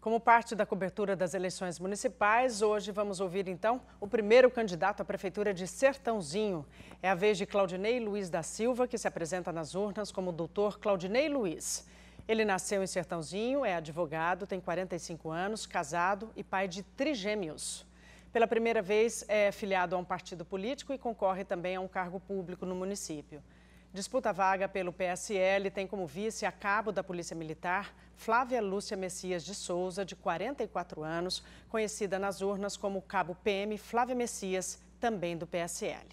Como parte da cobertura das eleições municipais, hoje vamos ouvir então o primeiro candidato à Prefeitura de Sertãozinho. É a vez de Claudinei Luiz da Silva, que se apresenta nas urnas como doutor Claudinei Luiz. Ele nasceu em Sertãozinho, é advogado, tem 45 anos, casado e pai de trigêmeos. Pela primeira vez é filiado a um partido político e concorre também a um cargo público no município. Disputa vaga pelo PSL tem como vice a cabo da Polícia Militar Flávia Lúcia Messias de Souza, de 44 anos, conhecida nas urnas como cabo PM Flávia Messias, também do PSL.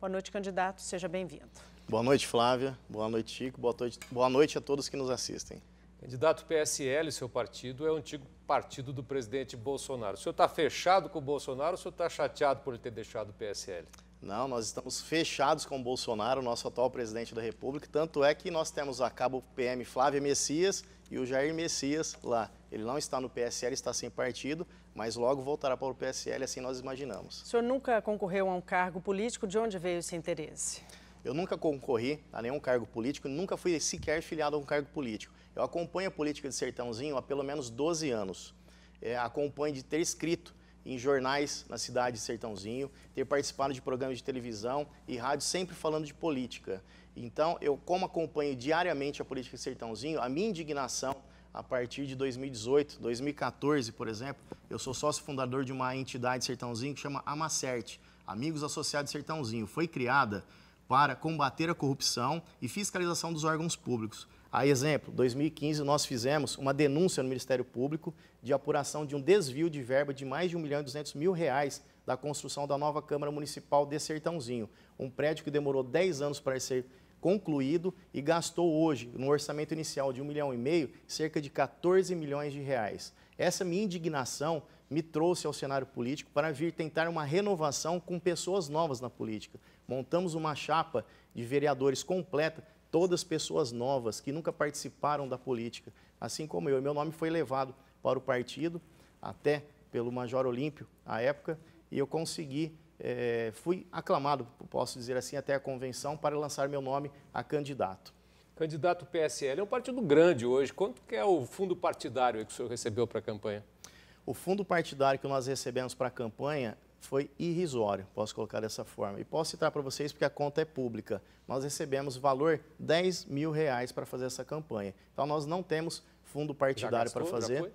Boa noite, candidato. Seja bem-vindo. Boa noite, Flávia. Boa noite, Chico. Boa noite, boa noite a todos que nos assistem. Candidato PSL, seu partido é o antigo partido do presidente Bolsonaro. O senhor está fechado com o Bolsonaro ou o senhor está chateado por ele ter deixado o PSL? Não, nós estamos fechados com o Bolsonaro, nosso atual presidente da República. Tanto é que nós temos a cabo PM Flávia Messias e o Jair Messias lá. Ele não está no PSL, está sem partido, mas logo voltará para o PSL, assim nós imaginamos. O senhor nunca concorreu a um cargo político? De onde veio esse interesse? Eu nunca concorri a nenhum cargo político, nunca fui sequer filiado a um cargo político. Eu acompanho a política de Sertãozinho há pelo menos 12 anos. É, acompanho de ter escrito em jornais na cidade de Sertãozinho, ter participado de programas de televisão e rádio sempre falando de política. Então, eu como acompanho diariamente a política de Sertãozinho, a minha indignação a partir de 2018, 2014, por exemplo, eu sou sócio fundador de uma entidade de Sertãozinho que chama Amacerte, Amigos Associados de Sertãozinho. Foi criada para combater a corrupção e fiscalização dos órgãos públicos. A exemplo, 2015 nós fizemos uma denúncia no Ministério Público de apuração de um desvio de verba de mais de 1 milhão e 200 mil reais da construção da nova Câmara Municipal de Sertãozinho, um prédio que demorou 10 anos para ser concluído e gastou hoje, no orçamento inicial de 1 milhão e meio, cerca de 14 milhões de reais. Essa minha indignação me trouxe ao cenário político para vir tentar uma renovação com pessoas novas na política. Montamos uma chapa de vereadores completa todas pessoas novas que nunca participaram da política, assim como eu. Meu nome foi levado para o partido, até pelo Major Olímpio, à época, e eu consegui, é, fui aclamado, posso dizer assim, até a convenção para lançar meu nome a candidato. Candidato PSL é um partido grande hoje. Quanto que é o fundo partidário que o senhor recebeu para a campanha? O fundo partidário que nós recebemos para a campanha foi irrisório, posso colocar dessa forma. E posso citar para vocês porque a conta é pública. Nós recebemos valor 10 mil reais para fazer essa campanha. Então nós não temos fundo partidário para fazer.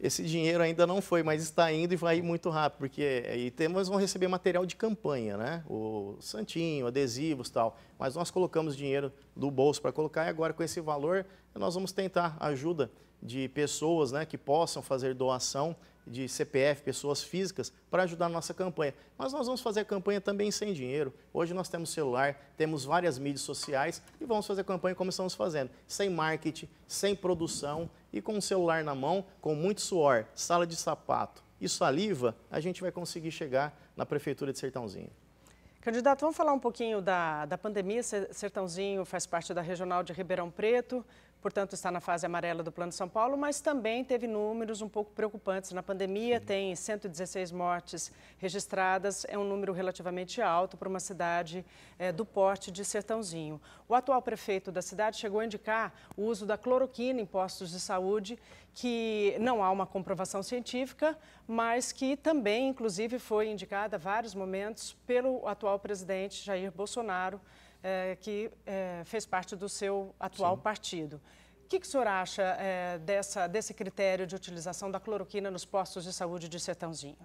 Esse dinheiro ainda não foi, mas está indo e vai muito rápido, porque é, e temos, vão receber material de campanha, né? O santinho, adesivos tal. Mas nós colocamos dinheiro do bolso para colocar e agora com esse valor nós vamos tentar ajuda de pessoas né, que possam fazer doação de CPF, pessoas físicas, para ajudar a nossa campanha. Mas nós vamos fazer a campanha também sem dinheiro. Hoje nós temos celular, temos várias mídias sociais e vamos fazer a campanha como estamos fazendo, sem marketing, sem produção e com o celular na mão, com muito suor, sala de sapato e saliva, a gente vai conseguir chegar na Prefeitura de Sertãozinho. Candidato, vamos falar um pouquinho da, da pandemia. Sertãozinho faz parte da Regional de Ribeirão Preto portanto, está na fase amarela do Plano São Paulo, mas também teve números um pouco preocupantes. Na pandemia, Sim. tem 116 mortes registradas, é um número relativamente alto para uma cidade é, do porte de Sertãozinho. O atual prefeito da cidade chegou a indicar o uso da cloroquina em postos de saúde, que não há uma comprovação científica, mas que também, inclusive, foi indicada a vários momentos pelo atual presidente Jair Bolsonaro é, que é, fez parte do seu atual Sim. partido. O que, que o senhor acha é, dessa, desse critério de utilização da cloroquina nos postos de saúde de Sertãozinho?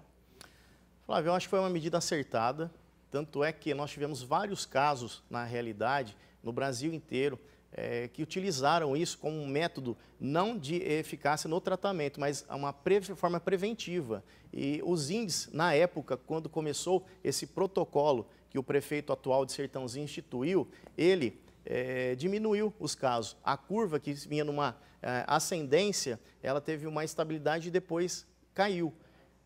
Flávio, eu acho que foi uma medida acertada. Tanto é que nós tivemos vários casos, na realidade, no Brasil inteiro, é, que utilizaram isso como um método não de eficácia no tratamento, mas uma pre forma preventiva. E os índices, na época, quando começou esse protocolo que o prefeito atual de Sertãozinho instituiu, ele é, diminuiu os casos. A curva que vinha numa é, ascendência, ela teve uma estabilidade e depois caiu.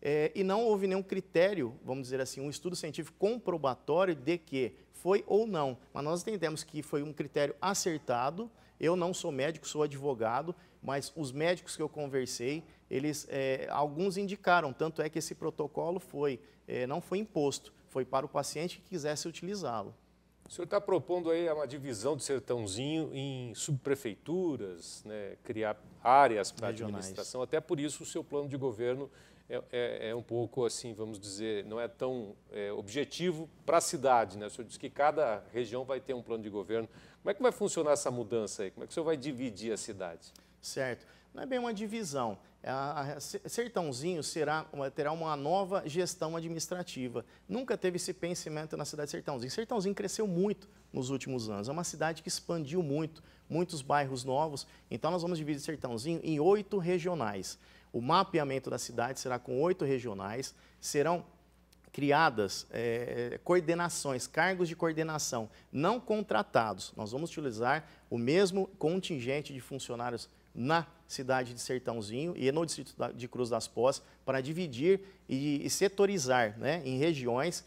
É, e não houve nenhum critério, vamos dizer assim, um estudo científico comprobatório de que foi ou não. Mas nós entendemos que foi um critério acertado. Eu não sou médico, sou advogado, mas os médicos que eu conversei, eles é, alguns indicaram, tanto é que esse protocolo foi, é, não foi imposto foi para o paciente que quisesse utilizá-lo. O senhor está propondo aí uma divisão do sertãozinho em subprefeituras, né, criar áreas para a administração. Até por isso o seu plano de governo é, é, é um pouco assim, vamos dizer, não é tão é, objetivo para a cidade. Né? O senhor diz que cada região vai ter um plano de governo. Como é que vai funcionar essa mudança aí? Como é que o senhor vai dividir a cidade? Certo. Não é bem uma divisão a, Sertãozinho será, terá uma nova gestão administrativa. Nunca teve esse pensamento na cidade de Sertãozinho. Sertãozinho cresceu muito nos últimos anos. É uma cidade que expandiu muito, muitos bairros novos. Então, nós vamos dividir Sertãozinho em oito regionais. O mapeamento da cidade será com oito regionais. Serão criadas é, coordenações, cargos de coordenação não contratados. Nós vamos utilizar o mesmo contingente de funcionários na cidade de Sertãozinho e no distrito de Cruz das Pós para dividir e setorizar né, em regiões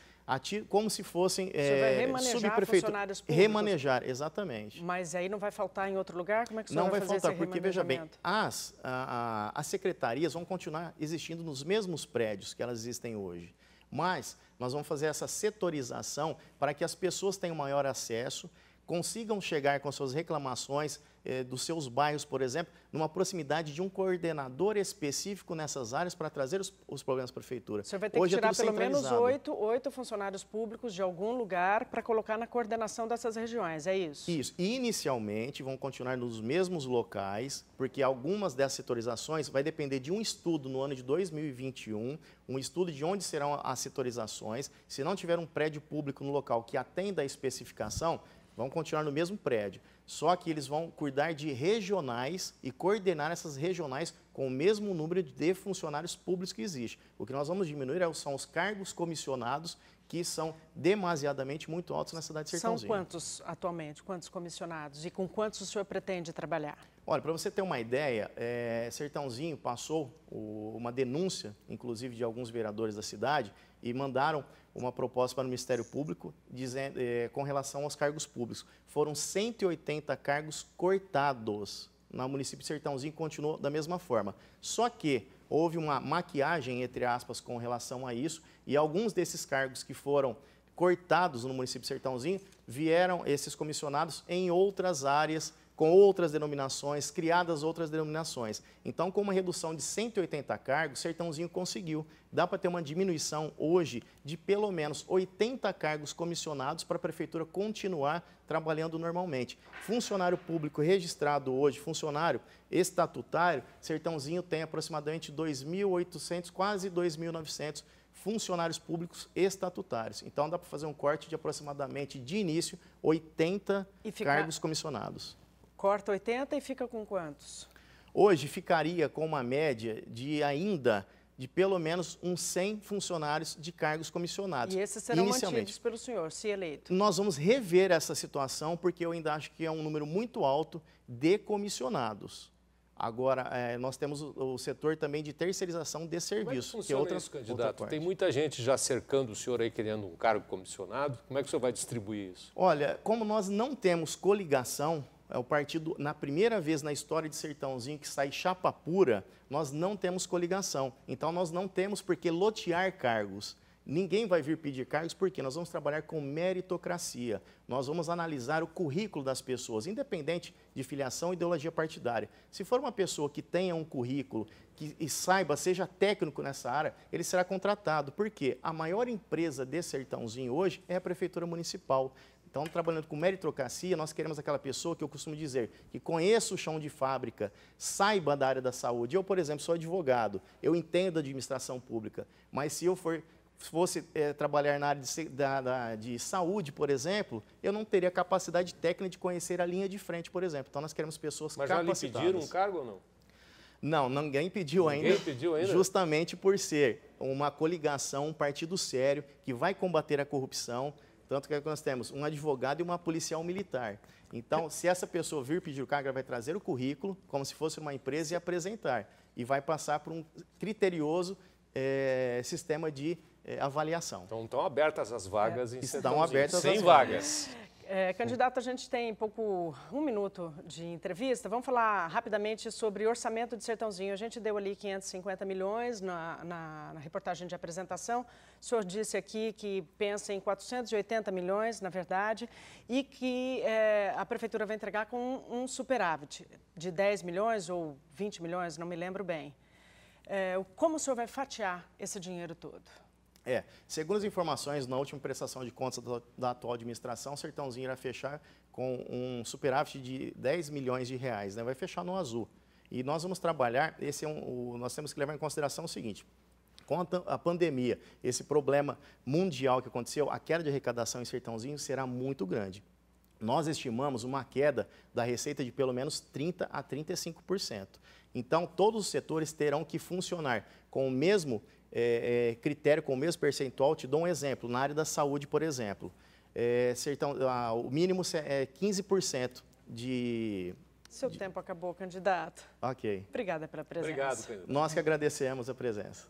como se fossem é, eh, subprefeituras. Remanejar, exatamente. Mas aí não vai faltar em outro lugar? Como é que o Não vai, vai faltar, porque veja bem, as, a, a, as secretarias vão continuar existindo nos mesmos prédios que elas existem hoje. Mas nós vamos fazer essa setorização para que as pessoas tenham maior acesso, consigam chegar com suas reclamações eh, dos seus bairros, por exemplo, numa proximidade de um coordenador específico nessas áreas para trazer os, os problemas para a prefeitura. O senhor vai ter Hoje que é tirar é pelo menos oito, oito funcionários públicos de algum lugar para colocar na coordenação dessas regiões, é isso? Isso. Inicialmente vão continuar nos mesmos locais, porque algumas dessas setorizações vai depender de um estudo no ano de 2021, um estudo de onde serão as setorizações. Se não tiver um prédio público no local que atenda a especificação, vão continuar no mesmo prédio, só que eles vão cuidar de regionais e coordenar essas regionais com o mesmo número de funcionários públicos que existe. O que nós vamos diminuir é são os cargos comissionados que são demasiadamente muito altos na cidade de Sertãozinho. São quantos atualmente? Quantos comissionados? E com quantos o senhor pretende trabalhar? Olha, para você ter uma ideia, é, Sertãozinho passou o, uma denúncia, inclusive de alguns vereadores da cidade, e mandaram uma proposta para o Ministério Público dizendo, é, com relação aos cargos públicos. Foram 180 cargos cortados. No município de Sertãozinho continuou da mesma forma. Só que houve uma maquiagem, entre aspas, com relação a isso, e alguns desses cargos que foram cortados no município de Sertãozinho vieram esses comissionados em outras áreas com outras denominações, criadas outras denominações. Então, com uma redução de 180 cargos, Sertãozinho conseguiu. Dá para ter uma diminuição hoje de pelo menos 80 cargos comissionados para a prefeitura continuar trabalhando normalmente. Funcionário público registrado hoje, funcionário estatutário, Sertãozinho tem aproximadamente 2.800, quase 2.900 funcionários públicos estatutários. Então dá para fazer um corte de aproximadamente, de início, 80 cargos comissionados. Corta 80 e fica com quantos? Hoje ficaria com uma média de ainda de pelo menos uns 100 funcionários de cargos comissionados. E esses serão mantidos pelo senhor, se eleito? Nós vamos rever essa situação, porque eu ainda acho que é um número muito alto de comissionados. Agora, é, nós temos o, o, setor também de terceirização de serviços. Como é que, que é outra, isso, candidato? Tem muita gente já cercando o senhor aí, querendo um cargo comissionado. Como é que o senhor vai distribuir isso? Olha, como nós não temos coligação, é o partido, na primeira vez na história de Sertãozinho que sai chapa pura, nós não temos coligação. Então, nós não temos por que lotear cargos. Ninguém vai vir pedir cargos porque nós vamos trabalhar com meritocracia. Nós vamos analisar o currículo das pessoas, independente de filiação e ideologia partidária. Se for uma pessoa que tenha um currículo que, e saiba, seja técnico nessa área, ele será contratado. Porque a maior empresa de Sertãozinho hoje é a Prefeitura Municipal. Então, trabalhando com meritocracia, nós queremos aquela pessoa que eu costumo dizer, que conheça o chão de fábrica, saiba da área da saúde. Eu, por exemplo, sou advogado, eu entendo a administração pública, mas se eu for fosse é, trabalhar na área de, da, da, de, saúde, por exemplo, eu não teria capacidade técnica de conhecer a linha de frente, por exemplo. Então, nós queremos pessoas Mas capacitadas. Mas já lhe pediram um cargo ou não? Não, ninguém pediu ninguém ainda. pediu ainda? Justamente por ser uma coligação, um partido sério, que vai combater a corrupção, tanto é que nós temos um advogado e uma policial militar. Então, se essa pessoa vir pedir o cargo, ela vai trazer o currículo, como se fosse uma empresa, e apresentar. E vai passar por um criterioso é, sistema de é, avaliação. Então, estão abertas as vagas é. em Estão abertas Sem vagas. vagas. É, candidato, a gente tem pouco um minuto de entrevista. Vamos falar rapidamente sobre orçamento de Sertãozinho. A gente deu ali 550 milhões na, na, na reportagem de apresentação. O senhor disse aqui que pensa em 480 milhões, na verdade, e que é, a prefeitura vai entregar com um superávit de 10 milhões ou 20 milhões, não me lembro bem. É, como o senhor vai fatiar esse dinheiro todo? É, segundo as informações, na última prestação de contas da, atual administração, Sertãozinho irá fechar com um superávit de 10 milhões de reais, né? vai fechar no azul. E nós vamos trabalhar, esse é um, o, nós temos que levar em consideração o seguinte, quanto a pandemia, esse problema mundial que aconteceu, a queda de arrecadação em Sertãozinho será muito grande. Nós estimamos uma queda da receita de pelo menos 30% a 35%. Então, todos os setores terão que funcionar com o mesmo é, é, critério com o mesmo percentual, te dou um exemplo. Na área da saúde, por exemplo, é, sertão, o mínimo é 15% de. Seu de... tempo acabou, candidato. Ok. Obrigada pela presença. Obrigado, Pedro. Nós que agradecemos a presença.